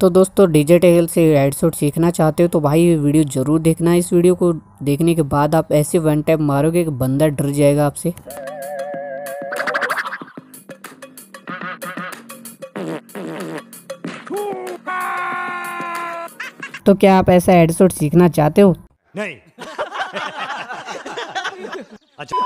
तो दोस्तों डिजिटल से एड शॉट सीखना चाहते हो तो भाई ये वीडियो ज़रूर देखना इस वीडियो को देखने के बाद आप ऐसे वन टैप मारोगे कि बंदा डर जाएगा आपसे तो क्या आप ऐसा एड शॉट सीखना चाहते हो नहीं अच्छा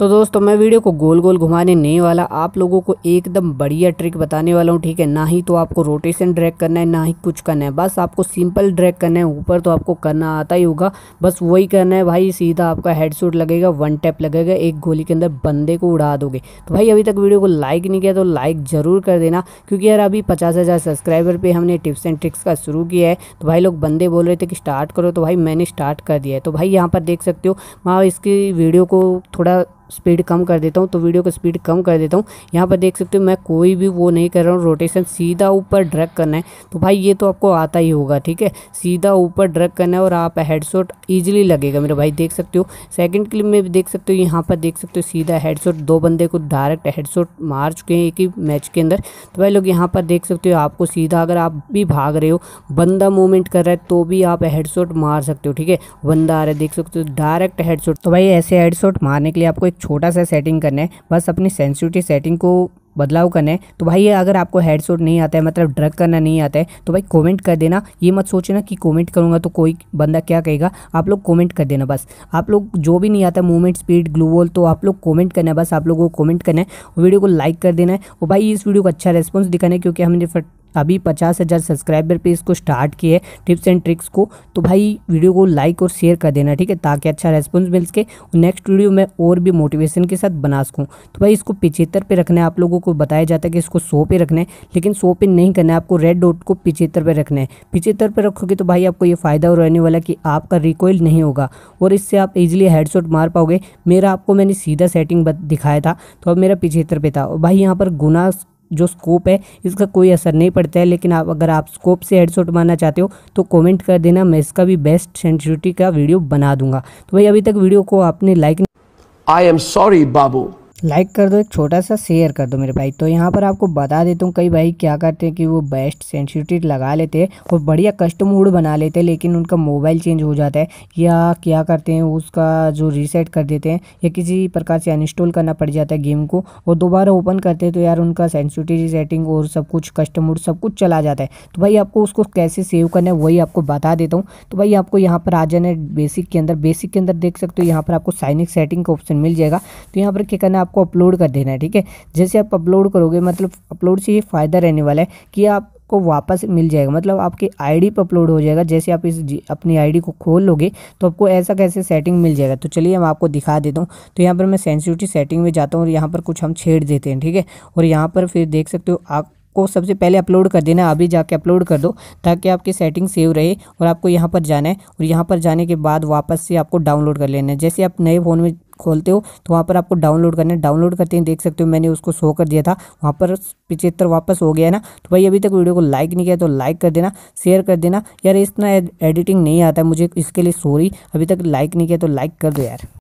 तो दोस्तों मैं वीडियो को गोल गोल घुमाने नहीं वाला आप लोगों को एकदम बढ़िया ट्रिक बताने वाला हूँ ठीक है ना ही तो आपको रोटेशन ड्रैग करना है ना ही कुछ करना है बस आपको सिंपल ड्रैग करना है ऊपर तो आपको करना आता ही होगा बस वही करना है भाई सीधा आपका हेडसूट लगेगा वन टैप लगेगा एक गोली के अंदर बंदे को उड़ा दोगे तो भाई अभी तक वीडियो को लाइक नहीं किया तो लाइक ज़रूर कर देना क्योंकि यार अभी पचास हज़ार सब्सक्राइबर पर हमने टिप्स एंड ट्रिक्स का शुरू किया है तो भाई लोग बंदे बोल रहे थे कि स्टार्ट करो तो भाई मैंने स्टार्ट कर दिया है तो भाई यहाँ पर देख सकते हो माँ इसकी वीडियो को थोड़ा स्पीड कम कर देता हूँ तो वीडियो का स्पीड कम कर देता हूँ यहाँ पर देख सकते हो मैं कोई भी वो नहीं कर रहा हूँ रोटेशन सीधा ऊपर ड्रैग करना है तो भाई ये तो आपको आता ही होगा ठीक है सीधा ऊपर ड्रैग करना है और आप हेडसोट ईजिली लगेगा मेरे भाई देख सकते हो सेकेंड क्लिप में भी देख सकते हो यहाँ पर देख सकते हो सीधा हेडसोट दो बंदे को डायरेक्ट हेडसोट मार चुके हैं एक ही मैच के अंदर तो भाई लोग यहाँ पर देख सकते हो आपको सीधा अगर आप भी भाग रहे हो बंदा मूवमेंट कर रहा है तो भी आप हेडसोट मार सकते हो ठीक है बंदा आ रहा है देख सकते हो डायरेक्ट हेडसोट तो भाई ऐसे हेडसोट मारने के लिए आपको एक छोटा सा सेटिंग करना है बस अपनी सेंसिटिविटी सेटिंग को बदलाव करना है तो भाई ये अगर आपको हेडसोट नहीं आता है मतलब ड्रग करना नहीं आता है तो भाई कमेंट कर देना ये मत सोचना कि कमेंट करूँगा तो कोई बंदा क्या कहेगा आप लोग कमेंट कर देना बस आप लोग जो भी नहीं आता मूवमेंट स्पीड ग्लू वॉल तो आप लोग कमेंट करना है बस आप लोगों को कमेंट करना है वीडियो को लाइक कर देना है और भाई इस वीडियो को अच्छा रेस्पॉन्स दिखाना है क्योंकि हमने अभी पचास हज़ार सब्सक्राइबर पे इसको स्टार्ट किए टिप्स एंड ट्रिक्स को तो भाई वीडियो को लाइक और शेयर कर देना ठीक है ताकि अच्छा रेस्पॉन्स मिल सके नेक्स्ट वीडियो में और भी मोटिवेशन के साथ बना सकूँ तो भाई इसको पिछहत्तर पे रखना है आप लोगों को बताया जाता है कि इसको सौ पे रखना है लेकिन सौ पे नहीं करना है आपको रेड डॉट को पिछहत्तर पर रखना है पिछहत्तर पर रखोगे तो भाई आपको ये फ़ायदा रहने वाला कि आपका रिकॉयल नहीं होगा और इससे आप इजिली हेडसोट मार पाओगे मेरा आपको मैंने सीधा सेटिंग दिखाया था तो अब मेरा पिछहत्तर पे था और भाई यहाँ पर गुना जो स्कोप है इसका कोई असर नहीं पड़ता है लेकिन आप अगर आप स्कोप से हेडसोट मारना चाहते हो तो कमेंट कर देना मैं इसका भी बेस्ट सेंचुरी का वीडियो बना दूंगा तो भाई अभी तक वीडियो को आपने लाइक आई एम सॉरी बाबू लाइक कर दो एक छोटा सा शेयर कर दो मेरे भाई तो यहाँ पर आपको बता देता हूँ कई भाई क्या करते हैं कि वो बेस्ट सेंसिटिव लगा लेते हैं और बढ़िया कस्टम वुड बना लेते हैं लेकिन उनका मोबाइल चेंज हो जाता है या क्या करते हैं उसका जो रीसेट कर देते हैं या किसी प्रकार से अनइंस्टॉल करना पड़ जाता है गेम को और दोबारा ओपन करते हैं तो यार उनका सेंसिटिव सेटिंग और सब कुछ कस्टम वुड सब कुछ चला जाता है तो भाई आपको उसको कैसे सेव करना है वही आपको बता देता हूँ तो भाई आपको यहाँ पर आ जाना है बेसिक के अंदर बेसिक के अंदर देख सकते हो यहाँ पर आपको साइनिक सेटिंग का ऑप्शन मिल जाएगा तो यहाँ पर क्या करना है आपको अपलोड कर देना है ठीक है जैसे आप अपलोड करोगे मतलब अपलोड से ये फ़ायदा रहने वाला है कि आप आपको वापस मिल जाएगा मतलब आपकी आईडी पर अपलोड हो जाएगा जैसे आप इस अपनी आईडी को खोल लोगे तो आपको ऐसा कैसे सेटिंग मिल जाएगा तो चलिए मैं आपको दिखा देता हूँ तो यहाँ पर मैं सेंसिटिविटी सेटिंग में जाता हूँ और यहाँ पर कुछ हम छेड़ देते हैं ठीक है और यहाँ पर फिर देख सकते हो आप को सबसे पहले अपलोड कर देना अभी जाके अपलोड कर दो ताकि आपकी सेटिंग सेव रहे और आपको यहाँ पर जाना है और यहाँ पर जाने के बाद वापस से आपको डाउनलोड कर लेना है जैसे आप नए फ़ोन में खोलते हो तो वहाँ पर आपको डाउनलोड करना है डाउनलोड करते हैं देख सकते हो मैंने उसको शो कर दिया था वहाँ पर पिछहत्तर वापस हो गया ना तो भाई अभी तक वीडियो को लाइक नहीं किया तो लाइक कर देना शेयर कर देना यार इतना एडिटिंग नहीं आता मुझे इसके लिए सॉरी अभी तक लाइक नहीं किया तो लाइक कर दो यार